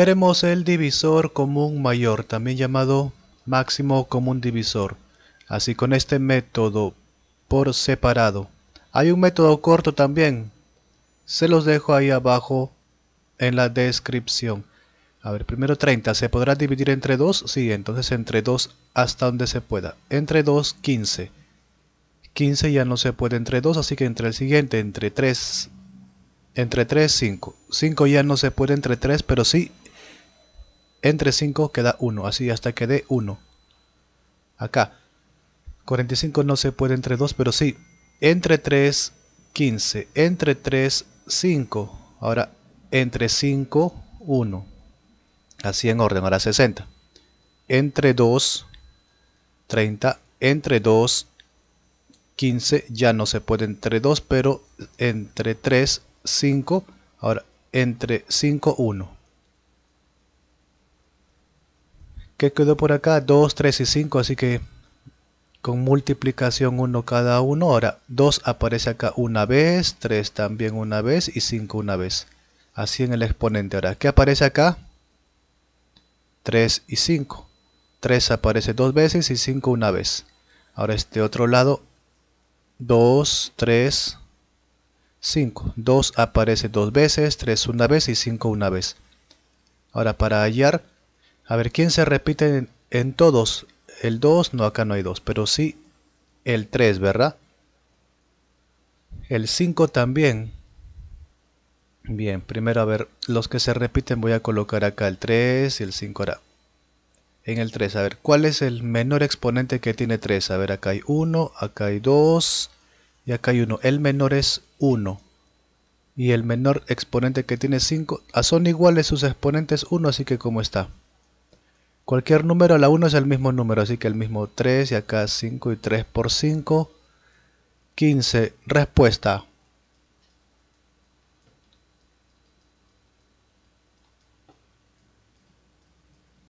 haremos el divisor común mayor, también llamado máximo común divisor. Así con este método por separado. Hay un método corto también. Se los dejo ahí abajo en la descripción. A ver, primero 30. ¿Se podrá dividir entre 2? Sí, entonces entre 2 hasta donde se pueda. Entre 2, 15. 15 ya no se puede entre 2, así que entre el siguiente, entre 3 entre 3, 5. 5 ya no se puede entre 3, pero sí. Entre 5 queda 1, así hasta que dé 1. Acá. 45 no se puede entre 2, pero sí. Entre 3, 15. Entre 3, 5. Ahora, entre 5, 1. Así en orden, ahora 60. Entre 2, 30. Entre 2, 15. Ya no se puede entre 2, pero entre 3, 5, ahora entre 5, 1. ¿Qué quedó por acá? 2, 3 y 5, así que con multiplicación 1 cada uno. Ahora 2 aparece acá una vez, 3 también una vez y 5 una vez. Así en el exponente. Ahora, ¿qué aparece acá? 3 y 5. 3 aparece dos veces y 5 una vez. Ahora este otro lado, 2, 3, 5. 2 aparece dos veces, 3 una vez y 5 una vez. Ahora para hallar, a ver, ¿quién se repite en todos? El 2, no, acá no hay 2, pero sí el 3, ¿verdad? El 5 también. Bien, primero a ver, los que se repiten voy a colocar acá el 3 y el 5 ahora. En el 3, a ver, ¿cuál es el menor exponente que tiene 3? A ver, acá hay 1, acá hay 2 y acá hay 1. El menor es 1 y el menor exponente que tiene 5 ah, son iguales sus exponentes 1 así que como está cualquier número a la 1 es el mismo número así que el mismo 3 y acá 5 y 3 por 5 15 respuesta